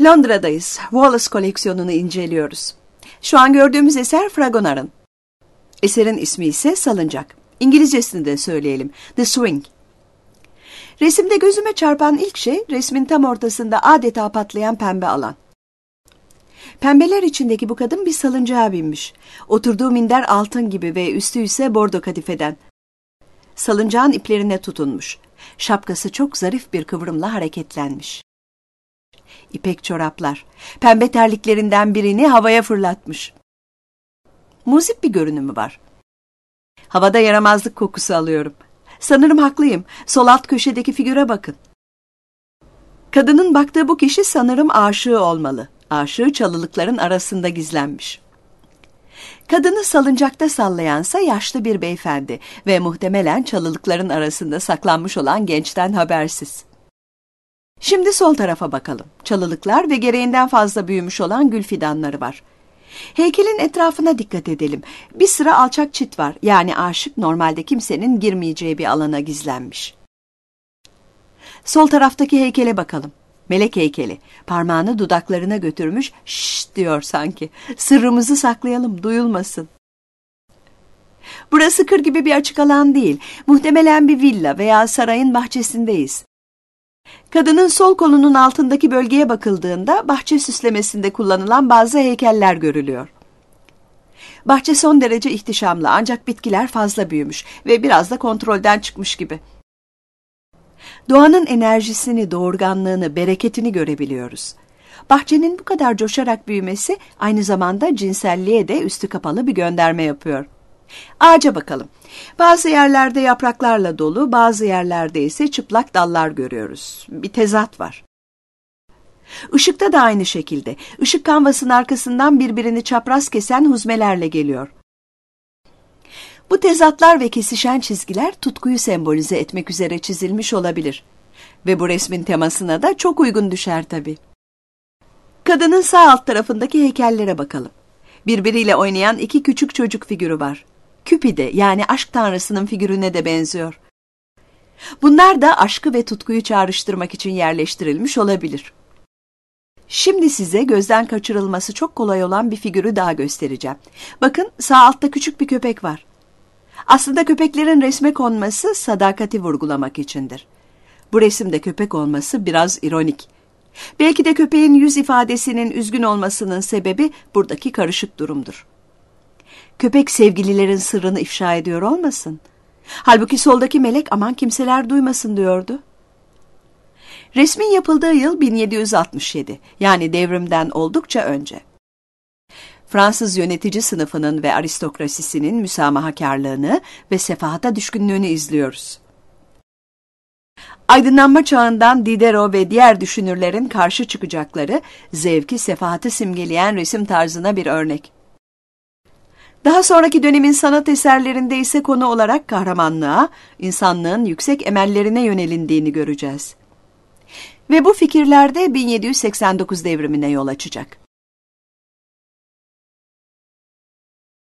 Londra'dayız. Wallace koleksiyonunu inceliyoruz. Şu an gördüğümüz eser Fragonard'ın. Eserin ismi ise Salıncak. İngilizcesini de söyleyelim. The Swing. Resimde gözüme çarpan ilk şey resmin tam ortasında adeta patlayan pembe alan. Pembeler içindeki bu kadın bir salıncağa binmiş. Oturduğu minder altın gibi ve üstü ise bordo kadifeden. Salıncağın iplerine tutunmuş. Şapkası çok zarif bir kıvrımla hareketlenmiş ipek çoraplar. Pembe terliklerinden birini havaya fırlatmış. Muzip bir görünümü var. Havada yaramazlık kokusu alıyorum. Sanırım haklıyım. Sol alt köşedeki figüre bakın. Kadının baktığı bu kişi sanırım aşığı olmalı. Aşığı çalılıkların arasında gizlenmiş. Kadını salıncakta sallayansa yaşlı bir beyefendi ve muhtemelen çalılıkların arasında saklanmış olan gençten habersiz. Şimdi sol tarafa bakalım. Çalılıklar ve gereğinden fazla büyümüş olan gül fidanları var. Heykelin etrafına dikkat edelim. Bir sıra alçak çit var. Yani aşık normalde kimsenin girmeyeceği bir alana gizlenmiş. Sol taraftaki heykele bakalım. Melek heykeli. Parmağını dudaklarına götürmüş şşş diyor sanki. Sırrımızı saklayalım duyulmasın. Burası kır gibi bir açık alan değil. Muhtemelen bir villa veya sarayın bahçesindeyiz. Kadının sol kolunun altındaki bölgeye bakıldığında bahçe süslemesinde kullanılan bazı heykeller görülüyor. Bahçe son derece ihtişamlı ancak bitkiler fazla büyümüş ve biraz da kontrolden çıkmış gibi. Doğanın enerjisini, doğurganlığını, bereketini görebiliyoruz. Bahçenin bu kadar coşarak büyümesi aynı zamanda cinselliğe de üstü kapalı bir gönderme yapıyor. Ağaca bakalım. Bazı yerlerde yapraklarla dolu, bazı yerlerde ise çıplak dallar görüyoruz. Bir tezat var. Işıkta da aynı şekilde. Işık kanvasın arkasından birbirini çapraz kesen huzmelerle geliyor. Bu tezatlar ve kesişen çizgiler tutkuyu sembolize etmek üzere çizilmiş olabilir. Ve bu resmin temasına da çok uygun düşer tabii. Kadının sağ alt tarafındaki heykellere bakalım. Birbiriyle oynayan iki küçük çocuk figürü var. Küpide yani aşk tanrısının figürüne de benziyor. Bunlar da aşkı ve tutkuyu çağrıştırmak için yerleştirilmiş olabilir. Şimdi size gözden kaçırılması çok kolay olan bir figürü daha göstereceğim. Bakın sağ altta küçük bir köpek var. Aslında köpeklerin resme konması sadakati vurgulamak içindir. Bu resimde köpek olması biraz ironik. Belki de köpeğin yüz ifadesinin üzgün olmasının sebebi buradaki karışık durumdur köpek sevgililerin sırrını ifşa ediyor olmasın? Halbuki soldaki melek aman kimseler duymasın diyordu. Resmin yapıldığı yıl 1767 yani devrimden oldukça önce. Fransız yönetici sınıfının ve aristokrasisinin müsamahakarlığını ve sefahata düşkünlüğünü izliyoruz. Aydınlanma çağından Diderot ve diğer düşünürlerin karşı çıkacakları, zevki sefahati simgeleyen resim tarzına bir örnek. Daha sonraki dönemin sanat eserlerinde ise konu olarak kahramanlığa, insanlığın yüksek emellerine yönelindiğini göreceğiz. Ve bu fikirlerde 1789 devrimine yol açacak.